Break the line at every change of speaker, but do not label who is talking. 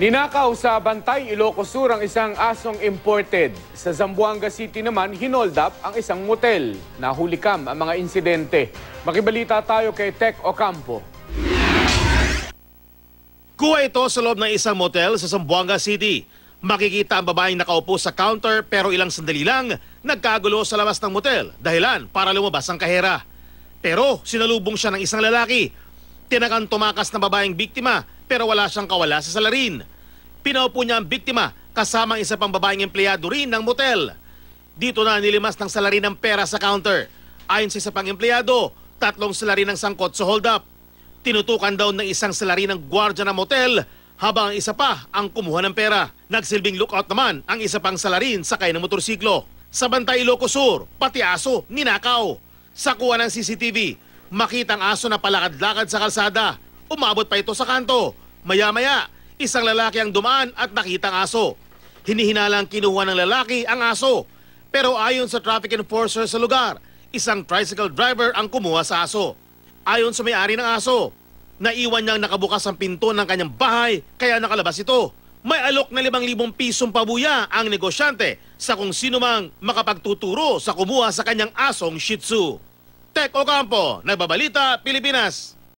Ninakaw sa Bantay, Sur ang isang asong imported. Sa Zamboanga City naman, hinold up ang isang motel. Nahulikam ang mga insidente. Makibalita tayo kay Tech Ocampo.
Kuha ito sa loob ng isang motel sa Zamboanga City. Makikita ang babaeng nakaupo sa counter pero ilang sandali lang nagkagulo sa labas ng motel dahilan para lumabas ang kahera. Pero sinalubong siya ng isang lalaki Tinakang tumakas na babaeng biktima pero wala siyang kawala sa salarin. Pinaupo niya ang biktima kasama ang isa pang babaeng empleyado rin ng motel. Dito na nilimas ng salarin ng pera sa counter. Ayon sa isa pang empleyado, tatlong salarin ang sangkot sa hold up. Tinutukan daw ng isang salarin ng gwardya ng motel habang ang isa pa ang kumuha ng pera. Nagsilbing lookout naman ang isa pang salarin sakay ng motorsiklo. Sa Bantay Ilocos Sur, pati aso, ninakaw. Sa kuha ng CCTV, Makitang aso na palakad-lakad sa kalsada. Umabot pa ito sa kanto. Maya-maya, isang lalaki ang dumaan at nakitang aso. Hinihinalang kinuha ng lalaki ang aso. Pero ayon sa traffic enforcer sa lugar, isang tricycle driver ang kumuha sa aso. Ayon sa may-ari ng aso, naiwan niyang nakabukas ang pinto ng kanyang bahay kaya nakalabas ito. May alok na 5,000 pisong pabuya ang negosyante sa kung sino mang makapagtuturo sa kumuha sa kanyang asong Shih Tzu. Tek Ocampo, Nagbabalita, Pilipinas.